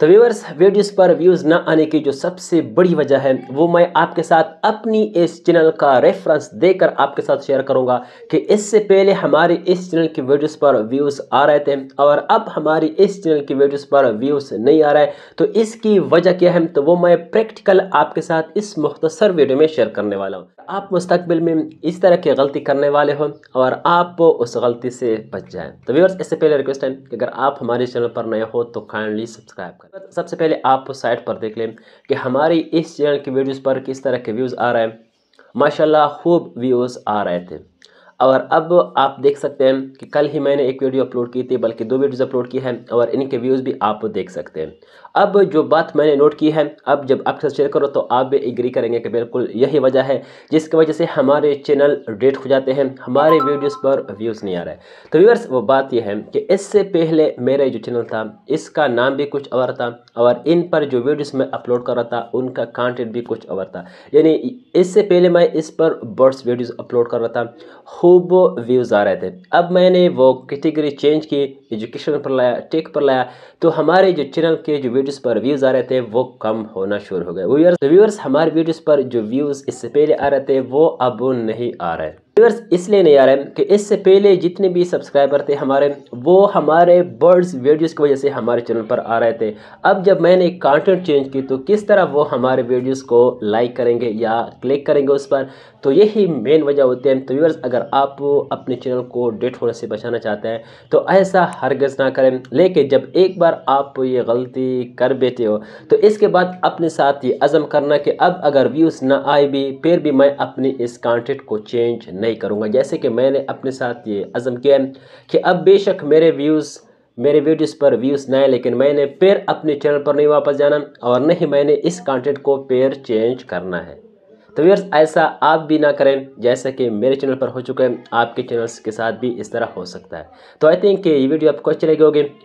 तो viewers videos पर views ना आने की जो सबसे बड़ी वजह है वो मैं आपके साथ अपनी इस चैनल का रेफरेंस देकर आपके साथ शेयर करूंगा कि इससे पहले हमारे इस चैनल की वीडियोस पर व्यूज़ आ रहे थे और अब हमारी इस चैनल की वीडियोस पर व्यूज़ नहीं आ रहे तो इसकी वजह क्या है तो वो मैं प्रैक्टिकल आपके साथ इस मुख्तसर वीडियो में शेयर करने वाला हूँ आप मुस्तबिल में इस तरह की गलती करने वाले हो और आप उस गलती से बच जाएँ तो व्यूअर्स इससे पहले रिक्वेस्ट है कि अगर आप हमारे चैनल पर नए हो तो काइंडली सब्सक्राइब करें तो सबसे पहले आप साइट पर देख लें कि हमारी इस चैनल की वीडियोज पर किस तरह के व्यूज़ आ रहे हैं माशाल्लाह खूब व्यूज़ आ रहे थे और अब आप देख सकते हैं कि कल ही मैंने एक वीडियो अपलोड की थी बल्कि दो वीडियोज़ अपलोड की हैं और इनके व्यूज़ भी आप देख सकते हैं अब जो बात मैंने नोट की है अब जब आपके साथ शेयर करो तो आप भी एग्री करेंगे कि बिल्कुल यही वजह है जिसकी वजह से हमारे चैनल डेट हो जाते हैं हमारे वीडियोज़ पर व्यूज़ नहीं आ रहे तो व्यूअर्स वो बात यह है कि इससे पहले मेरा जो चैनल था इसका नाम भी कुछ और था और इन पर जो वीडियोज़ मैं अपलोड कर रहा था उनका कॉन्टेंट भी कुछ और था यानी इससे पहले मैं इस पर बर्ड्स वीडियोज़ अपलोड कर रहा था खूब व्यूज़ आ रहे थे अब मैंने वो कैटेगरी चेंज की एजुकेशन पर लाया टेक पर लाया तो हमारे जो चैनल के जो वीडियोस पर व्यूज़ आ रहे थे वो कम होना शुरू हो गए व्यूअर्स व्यूअर्स हमारे वीडियोस पर जो व्यूज़ इससे पहले आ रहे थे वो अब नहीं आ रहे व्यूअर्स इसलिए नहीं आ रहे कि इससे पहले जितने भी सब्सक्राइबर थे हमारे वो हमारे बर्ड्स वीडियोस की वजह से हमारे चैनल पर आ रहे थे अब जब मैंने कंटेंट चेंज की तो किस तरह वो हमारे वीडियोस को लाइक करेंगे या क्लिक करेंगे उस पर तो यही मेन वजह होती है तो व्यूअर्स अगर आप अपने चैनल को डेट होने से बचाना चाहते हैं तो ऐसा हरगज ना करें लेकिन जब एक बार आप ये गलती कर बैठे हो तो इसके बाद अपने साथ ये अज़म करना कि अब अगर व्यूज़ ना आए भी फिर भी मैं अपने इस कॉन्टेंट को चेंज नहीं नहीं करूँगा जैसे कि मैंने अपने साथ ये अज़म किया है कि अब बेशक मेरे व्यूज़ मेरे वीडियोस पर व्यूज़ ना आए लेकिन मैंने फिर अपने चैनल पर नहीं वापस जाना और नहीं मैंने इस कंटेंट को फिर चेंज करना है तो व्यर्स ऐसा आप भी ना करें जैसा कि मेरे चैनल पर हो चुका है आपके चैनल्स के साथ भी इस तरह हो सकता है तो आई थिंक ये वीडियो आपको अच्छी लगी होगी